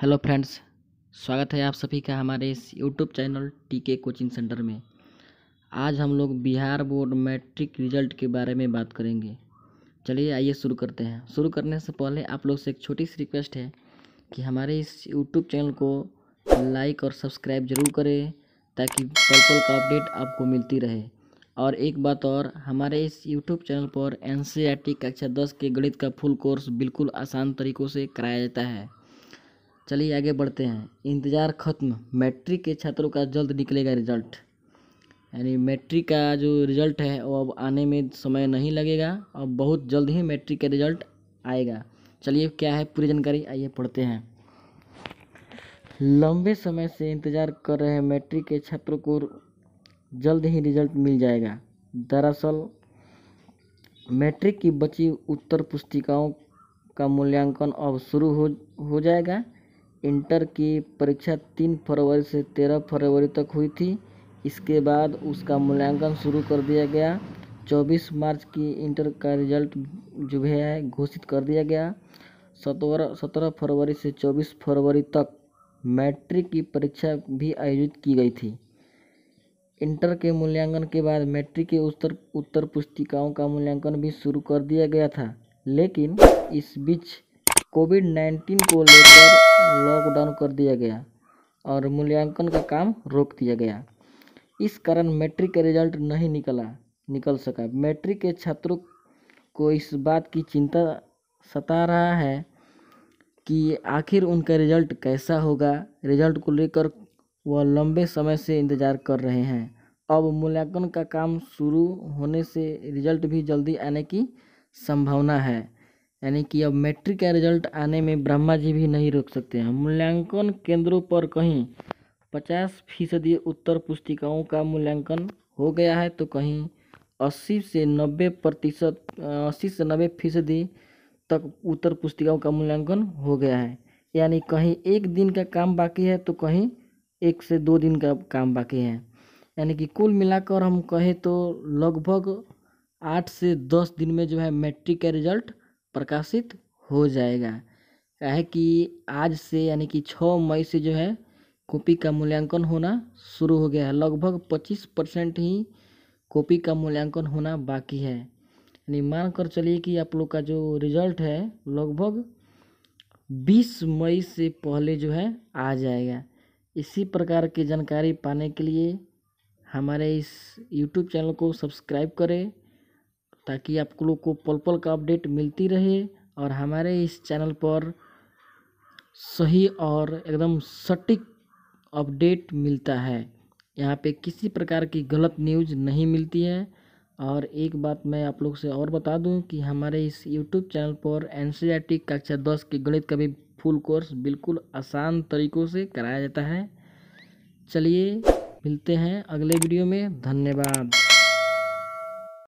hello friends स्वागत है आप सभी का हमारे इस YouTube channel TK coaching centre में आज हम लोग बिहार बोर्ड मैट्रिक रिजल्ट के बारे में बात करेंगे चलिए आइए शुरू करते हैं शुरू करने से पहले आप लोग से एक छोटी सी रिक्वेस्ट है कि हमारे इस यूट्यूब चैनल को लाइक और सब्सक्राइब जरूर करें ताकि पल पल का अपडेट आपको मिलती रहे और एक बात और हमारे इस यूट्यूब चैनल पर एन e कक्षा दस के गणित का फुल कोर्स बिल्कुल आसान तरीक़ों से कराया जाता है चलिए आगे बढ़ते हैं इंतज़ार ख़त्म मैट्रिक के छात्रों का जल्द निकलेगा रिजल्ट यानी मैट्रिक का जो रिजल्ट है वो अब आने में समय नहीं लगेगा और बहुत जल्द ही मैट्रिक का रिजल्ट आएगा चलिए क्या है पूरी जानकारी आइए पढ़ते हैं लंबे समय से इंतज़ार कर रहे मैट्रिक के छात्रों को जल्द ही रिजल्ट मिल जाएगा दरअसल मैट्रिक की बची उत्तर पुस्तिकाओं का मूल्यांकन अब शुरू हो हो जाएगा इंटर की परीक्षा तीन फरवरी से तेरह फरवरी तक हुई थी इसके बाद उसका मूल्यांकन शुरू कर दिया गया चौबीस मार्च की इंटर का रिजल्ट जो भी है घोषित कर दिया गया सतवर सत्रह फरवरी से चौबीस फरवरी तक मैट्रिक की परीक्षा भी आयोजित की गई थी इंटर के मूल्यांकन के बाद मैट्रिक के उत्तर उत्तर पुस्तिकाओं का मूल्यांकन भी शुरू कर दिया गया था लेकिन इस बीच कोविड नाइन्टीन को लेकर लॉकडाउन कर दिया गया और मूल्यांकन का काम रोक दिया गया इस कारण मैट्रिक का रिजल्ट नहीं निकला निकल सका मैट्रिक के छात्रों को इस बात की चिंता सता रहा है कि आखिर उनका रिजल्ट कैसा होगा रिजल्ट को लेकर वह लंबे समय से इंतज़ार कर रहे हैं अब मूल्यांकन का काम शुरू होने से रिजल्ट भी जल्दी आने की संभावना है यानी कि अब मैट्रिक का रिजल्ट आने में ब्रह्मा जी भी नहीं रोक सकते हैं मूल्यांकन केंद्रों पर कहीं पचास फीसदी उत्तर पुस्तिकाओं का मूल्यांकन हो गया है तो कहीं अस्सी से नब्बे प्रतिशत अस्सी से नब्बे फीसदी तक उत्तर पुस्तिकाओं का मूल्यांकन हो गया है यानी कहीं एक दिन का काम बाकी है तो कहीं एक से दो दिन का काम बाकी है यानी कि कुल मिलाकर हम कहें तो लगभग आठ से दस दिन में जो है मैट्रिक का रिजल्ट प्रकाशित हो जाएगा काहे कि आज से यानी कि छः मई से जो है कॉपी का मूल्यांकन होना शुरू हो गया है लगभग पच्चीस परसेंट ही कॉपी का मूल्यांकन होना बाकी है यानी मान कर चलिए कि आप लोग का जो रिजल्ट है लगभग बीस मई से पहले जो है आ जाएगा इसी प्रकार की जानकारी पाने के लिए हमारे इस यूट्यूब चैनल को सब्सक्राइब करें ताकि आप लोग को पल पल का अपडेट मिलती रहे और हमारे इस चैनल पर सही और एकदम सटीक अपडेट मिलता है यहाँ पे किसी प्रकार की गलत न्यूज़ नहीं मिलती है और एक बात मैं आप लोग से और बता दूं कि हमारे इस यूट्यूब चैनल पर एन सी e कक्षा दस के गणित का भी फुल कोर्स बिल्कुल आसान तरीक़ों से कराया जाता है चलिए मिलते हैं अगले वीडियो में धन्यवाद